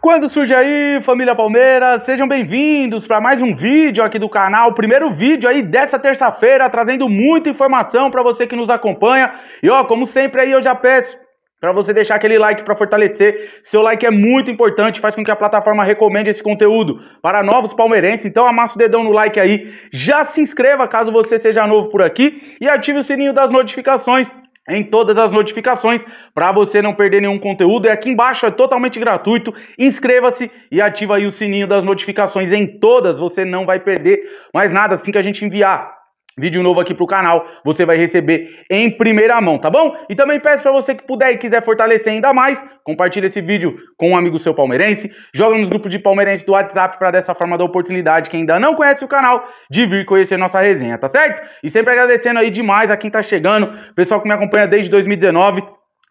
Quando surge aí, família Palmeiras, sejam bem-vindos para mais um vídeo aqui do canal, primeiro vídeo aí dessa terça-feira, trazendo muita informação para você que nos acompanha. E ó, como sempre aí eu já peço para você deixar aquele like para fortalecer. Seu like é muito importante, faz com que a plataforma recomende esse conteúdo para novos palmeirenses. Então amassa o dedão no like aí, já se inscreva caso você seja novo por aqui e ative o sininho das notificações em todas as notificações para você não perder nenhum conteúdo. E é aqui embaixo é totalmente gratuito. Inscreva-se e ativa aí o sininho das notificações em todas. Você não vai perder mais nada assim que a gente enviar vídeo novo aqui pro canal, você vai receber em primeira mão, tá bom? E também peço para você que puder e quiser fortalecer ainda mais, compartilha esse vídeo com um amigo seu palmeirense, joga nos grupos de palmeirense do WhatsApp para dessa forma dar oportunidade quem ainda não conhece o canal de vir conhecer nossa resenha, tá certo? E sempre agradecendo aí demais a quem tá chegando, pessoal que me acompanha desde 2019.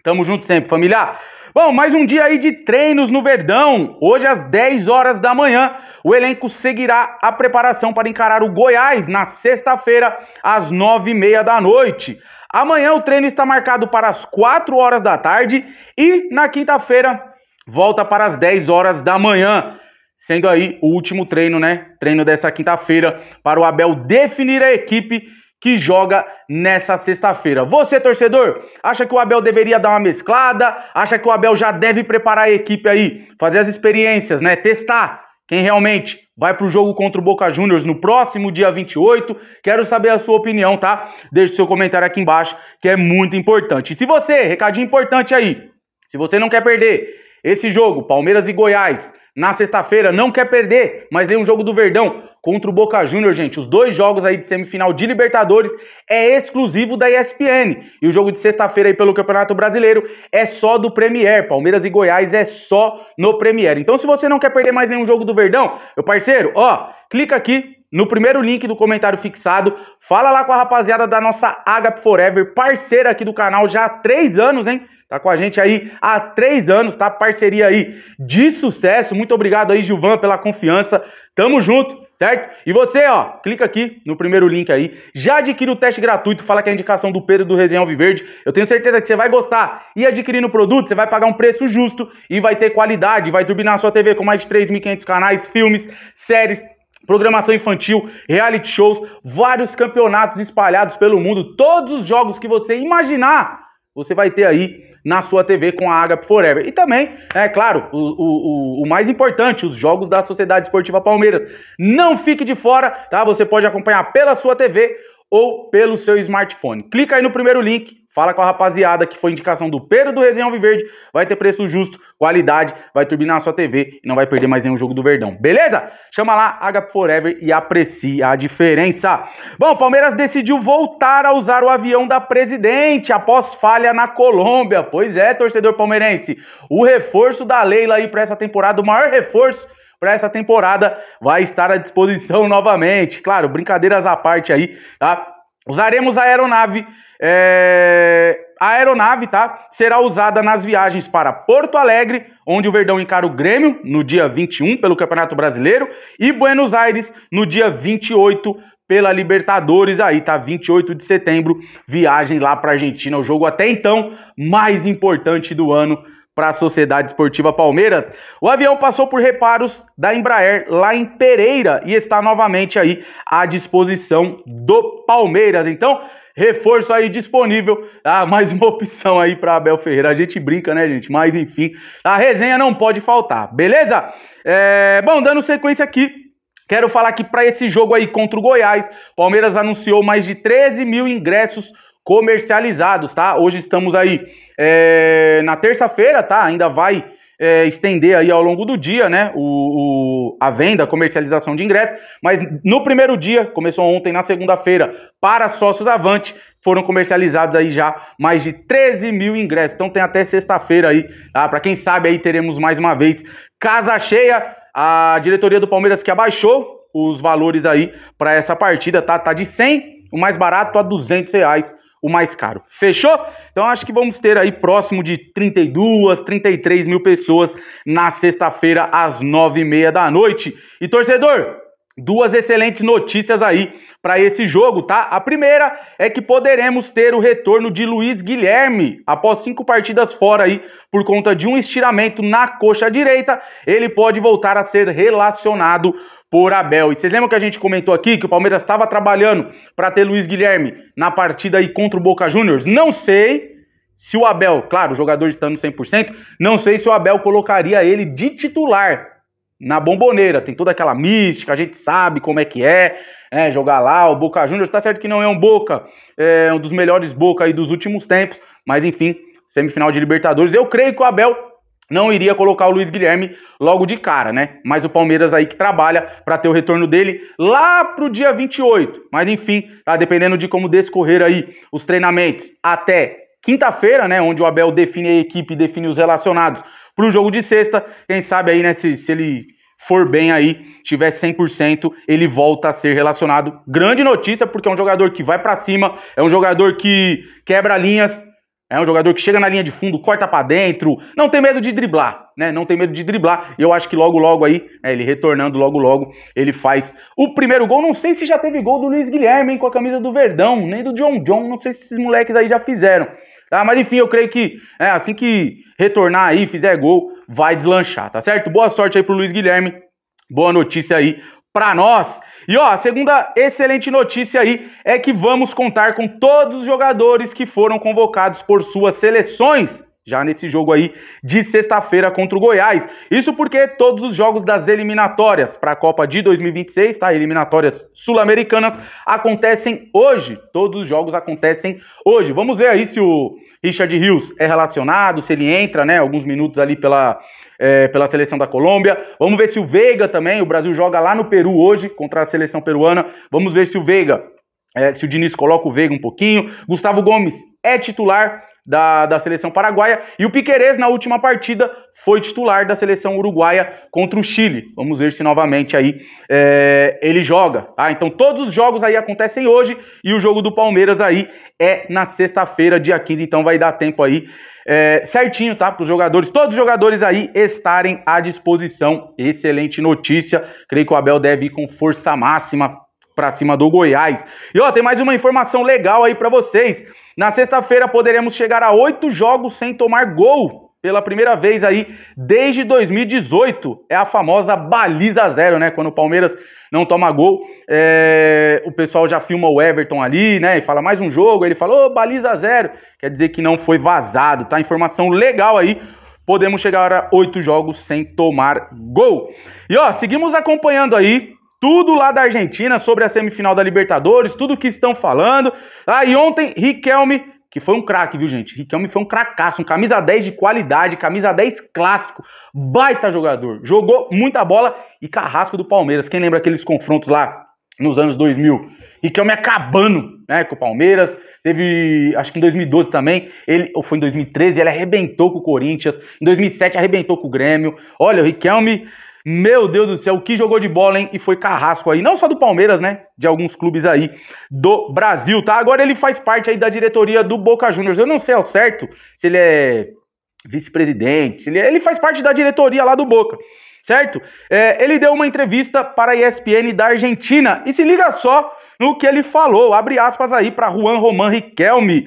Tamo junto sempre, familiar. Bom, mais um dia aí de treinos no Verdão. Hoje às 10 horas da manhã, o elenco seguirá a preparação para encarar o Goiás na sexta-feira às 9h30 da noite. Amanhã o treino está marcado para as 4 horas da tarde e na quinta-feira volta para as 10 horas da manhã. Sendo aí o último treino, né? Treino dessa quinta-feira para o Abel definir a equipe que joga nessa sexta-feira. Você, torcedor, acha que o Abel deveria dar uma mesclada? Acha que o Abel já deve preparar a equipe aí, fazer as experiências, né? Testar quem realmente vai para o jogo contra o Boca Juniors no próximo dia 28. Quero saber a sua opinião, tá? Deixe seu comentário aqui embaixo, que é muito importante. E se você, recadinho importante aí, se você não quer perder esse jogo, Palmeiras e Goiás, na sexta-feira, não quer perder, mas vem um jogo do Verdão contra o Boca Júnior, gente. Os dois jogos aí de semifinal de Libertadores é exclusivo da ESPN. E o jogo de sexta-feira aí pelo Campeonato Brasileiro é só do Premier. Palmeiras e Goiás é só no Premier. Então, se você não quer perder mais nenhum jogo do Verdão, meu parceiro, ó, clica aqui no primeiro link do comentário fixado. Fala lá com a rapaziada da nossa Agap Forever, parceira aqui do canal já há três anos, hein? Tá com a gente aí há três anos, tá? Parceria aí de sucesso. Muito obrigado aí, Gilvan, pela confiança. Tamo junto certo? E você, ó, clica aqui no primeiro link aí, já adquire o teste gratuito, fala que é a indicação do Pedro do Resenha Alviverde, eu tenho certeza que você vai gostar, e adquirindo o produto, você vai pagar um preço justo, e vai ter qualidade, vai turbinar a sua TV com mais de 3.500 canais, filmes, séries, programação infantil, reality shows, vários campeonatos espalhados pelo mundo, todos os jogos que você imaginar, você vai ter aí na sua TV com a Agape Forever. E também, é claro, o, o, o, mais importante, os jogos da Sociedade Esportiva Palmeiras. Não fique de fora, tá? Você pode acompanhar pela sua TV ou pelo seu smartphone. Clica aí no primeiro link, fala com a rapaziada que foi indicação do Pedro do Resenha Alviverde, vai ter preço justo, qualidade, vai turbinar a sua TV e não vai perder mais nenhum jogo do Verdão, beleza? Chama lá HP Forever e aprecie a diferença. Bom, Palmeiras decidiu voltar a usar o avião da presidente após falha na Colômbia. Pois é, torcedor palmeirense, o reforço da Leila aí para essa temporada, o maior reforço para essa temporada vai estar à disposição novamente. Claro, brincadeiras à parte aí, tá? Usaremos a aeronave. É... A aeronave, tá? Será usada nas viagens para Porto Alegre, onde o Verdão encara o Grêmio no dia 21 pelo Campeonato Brasileiro, e Buenos Aires no dia 28 pela Libertadores aí, tá? 28 de setembro, viagem lá para Argentina, o jogo até então mais importante do ano para a Sociedade Esportiva Palmeiras. O avião passou por reparos da Embraer lá em Pereira e está novamente aí à disposição do Palmeiras. Então, reforço aí disponível. Ah, mais uma opção aí para Abel Ferreira. A gente brinca, né, gente? Mas enfim, a resenha não pode faltar, beleza? É... Bom, dando sequência aqui Quero falar que para esse jogo aí contra o Goiás, Palmeiras anunciou mais de 13 mil ingressos comercializados, tá? Hoje estamos aí é, na terça-feira, tá? Ainda vai é, estender aí ao longo do dia, né? O, o, a venda, a comercialização de ingressos. Mas no primeiro dia, começou ontem, na segunda-feira, para sócios Avante, foram comercializados aí já mais de 13 mil ingressos. Então tem até sexta-feira aí, tá? Para quem sabe aí teremos mais uma vez casa cheia. A diretoria do Palmeiras que abaixou os valores aí para essa partida, tá? Tá de 100, o mais barato a 200 reais o mais caro. Fechou? Então acho que vamos ter aí próximo de 32, 33 mil pessoas na sexta-feira às nove e meia da noite. E torcedor, duas excelentes notícias aí para esse jogo, tá? A primeira é que poderemos ter o retorno de Luiz Guilherme após cinco partidas fora aí por conta de um estiramento na coxa direita. Ele pode voltar a ser relacionado por Abel. E vocês lembram que a gente comentou aqui que o Palmeiras estava trabalhando para ter Luiz Guilherme na partida aí contra o Boca Juniors? Não sei se o Abel, claro, o jogador estando 100%, não sei se o Abel colocaria ele de titular na bomboneira. Tem toda aquela mística, a gente sabe como é que é, né, jogar lá. O Boca Juniors, está certo que não é um Boca, é um dos melhores Boca aí dos últimos tempos, mas enfim, semifinal de Libertadores. Eu creio que o Abel não iria colocar o Luiz Guilherme logo de cara, né? Mas o Palmeiras aí que trabalha para ter o retorno dele lá pro dia 28. Mas enfim, tá dependendo de como descorrer aí os treinamentos até quinta-feira, né, onde o Abel define a equipe, define os relacionados para o jogo de sexta. Quem sabe aí, né, se, se ele for bem aí, tiver 100%, ele volta a ser relacionado. Grande notícia, porque é um jogador que vai para cima, é um jogador que quebra linhas, é um jogador que chega na linha de fundo, corta para dentro, não tem medo de driblar, né? Não tem medo de driblar. E eu acho que logo logo aí, né, ele retornando logo logo, ele faz o primeiro gol. Não sei se já teve gol do Luiz Guilherme hein, com a camisa do Verdão, nem do John John, não sei se esses moleques aí já fizeram. Tá? Mas enfim, eu creio que né, assim que retornar aí, fizer gol, vai deslanchar, tá certo? Boa sorte aí pro Luiz Guilherme. Boa notícia aí para nós. E ó, a segunda excelente notícia aí é que vamos contar com todos os jogadores que foram convocados por suas seleções já nesse jogo aí de sexta-feira contra o Goiás. Isso porque todos os jogos das eliminatórias para a Copa de 2026, tá? Eliminatórias sul-americanas acontecem hoje. Todos os jogos acontecem hoje. Vamos ver aí se o Richard Rios é relacionado, se ele entra, né, alguns minutos ali pela é, pela seleção da Colômbia. Vamos ver se o Veiga também, o Brasil joga lá no Peru hoje contra a seleção peruana. Vamos ver se o Veiga, é, se o Diniz coloca o Veiga um pouquinho. Gustavo Gomes é titular da, da seleção paraguaia. E o Piquerez, na última partida, foi titular da seleção uruguaia contra o Chile. Vamos ver se novamente aí é, ele joga. Tá? Então todos os jogos aí acontecem hoje e o jogo do Palmeiras aí é na sexta-feira, dia 15. Então vai dar tempo aí é, certinho, tá? Para os jogadores, todos os jogadores aí estarem à disposição. Excelente notícia. Creio que o Abel deve ir com força máxima para cima do Goiás. E ó, tem mais uma informação legal aí para vocês. Na sexta-feira poderemos chegar a oito jogos sem tomar gol. Pela primeira vez aí desde 2018. É a famosa baliza zero, né? Quando o Palmeiras não toma gol, é... o pessoal já filma o Everton ali, né? E fala mais um jogo. Ele falou oh, baliza zero. Quer dizer que não foi vazado, tá? Informação legal aí podemos chegar a oito jogos sem tomar gol. E ó, seguimos acompanhando aí tudo lá da Argentina sobre a semifinal da Libertadores, tudo que estão falando. Ah, e ontem, Riquelme, que foi um craque, viu, gente? Riquelme foi um cracaço, um camisa 10 de qualidade, camisa 10 clássico, baita jogador. Jogou muita bola e carrasco do Palmeiras. Quem lembra aqueles confrontos lá nos anos 2000? Riquelme acabando, né, com o Palmeiras. Teve, acho que em 2012 também, ele, ou foi em 2013, ele arrebentou com o Corinthians. Em 2007 arrebentou com o Grêmio. Olha, o Riquelme meu Deus do céu, o que jogou de bola, hein? E foi carrasco aí, não só do Palmeiras, né? De alguns clubes aí do Brasil, tá? Agora ele faz parte aí da diretoria do Boca Juniors. Eu não sei ao certo se ele é vice-presidente, se ele, é... ele faz parte da diretoria lá do Boca certo? É, ele deu uma entrevista para a ESPN da Argentina e se liga só no que ele falou, abre aspas aí para Juan Román Riquelme.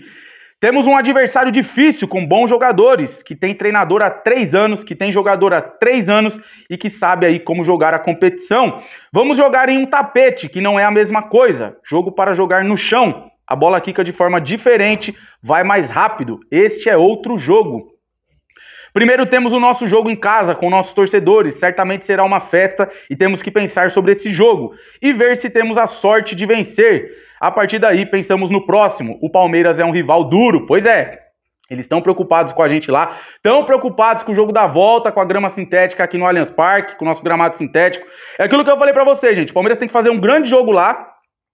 Temos um adversário difícil, com bons jogadores, que tem treinador há três anos, que tem jogador há três anos e que sabe aí como jogar a competição. Vamos jogar em um tapete, que não é a mesma coisa. Jogo para jogar no chão. A bola quica de forma diferente, vai mais rápido. Este é outro jogo. Primeiro temos o nosso jogo em casa com nossos torcedores, certamente será uma festa e temos que pensar sobre esse jogo e ver se temos a sorte de vencer. A partir daí, pensamos no próximo. O Palmeiras é um rival duro, pois é. Eles estão preocupados com a gente lá, estão preocupados com o jogo da volta, com a grama sintética aqui no Allianz Parque, com o nosso gramado sintético. É aquilo que eu falei para você, gente. O Palmeiras tem que fazer um grande jogo lá,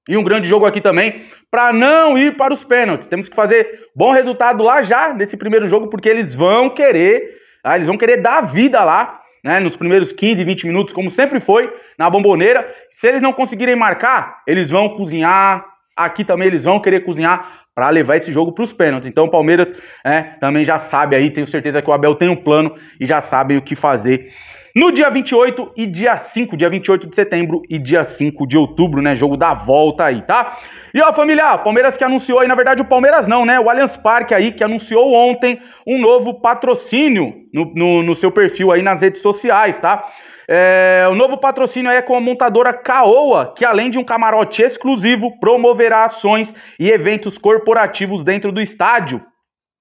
e um grande jogo aqui também, para não ir para os pênaltis. Temos que fazer bom resultado lá já nesse primeiro jogo, porque eles vão querer, tá? eles vão querer dar vida lá, né, nos primeiros 15, 20 minutos, como sempre foi na Bomboneira. Se eles não conseguirem marcar, eles vão cozinhar, aqui também eles vão querer cozinhar para levar esse jogo para os pênaltis. Então o Palmeiras é, também já sabe aí, tenho certeza que o Abel tem um plano e já sabe o que fazer. No dia 28 e dia 5, dia 28 de setembro e dia 5 de outubro, né? Jogo da volta aí, tá? E ó, família, Palmeiras que anunciou aí, na verdade o Palmeiras não, né? O Allianz Parque aí que anunciou ontem um novo patrocínio no, no, no seu perfil aí nas redes sociais, tá? É, o novo patrocínio é com a montadora Caoa, que além de um camarote exclusivo, promoverá ações e eventos corporativos dentro do estádio.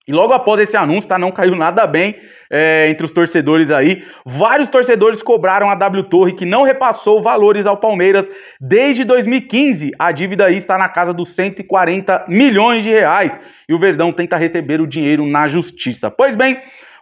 E logo após esse anúncio, tá? Não caiu nada bem é, entre os torcedores aí. Vários torcedores cobraram a W Torre, que não repassou valores ao Palmeiras desde 2015. A dívida aí está na casa dos 140 milhões de reais. E o Verdão tenta receber o dinheiro na justiça. Pois bem,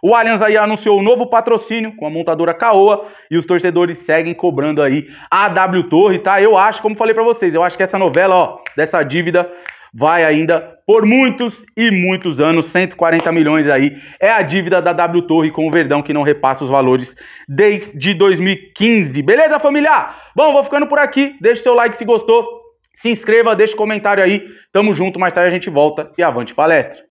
o Allianz aí anunciou um novo patrocínio com a montadora Caoa e os torcedores seguem cobrando aí a W Torre, tá? Eu acho, como falei para vocês, eu acho que essa novela, ó, dessa dívida vai ainda por muitos e muitos anos, 140 milhões aí é a dívida da W Torre com o Verdão que não repassa os valores desde 2015. Beleza, família? Bom, vou ficando por aqui. Deixe seu like se gostou. Se inscreva, deixe comentário aí. Tamo junto, mais tarde a gente volta e avante palestra.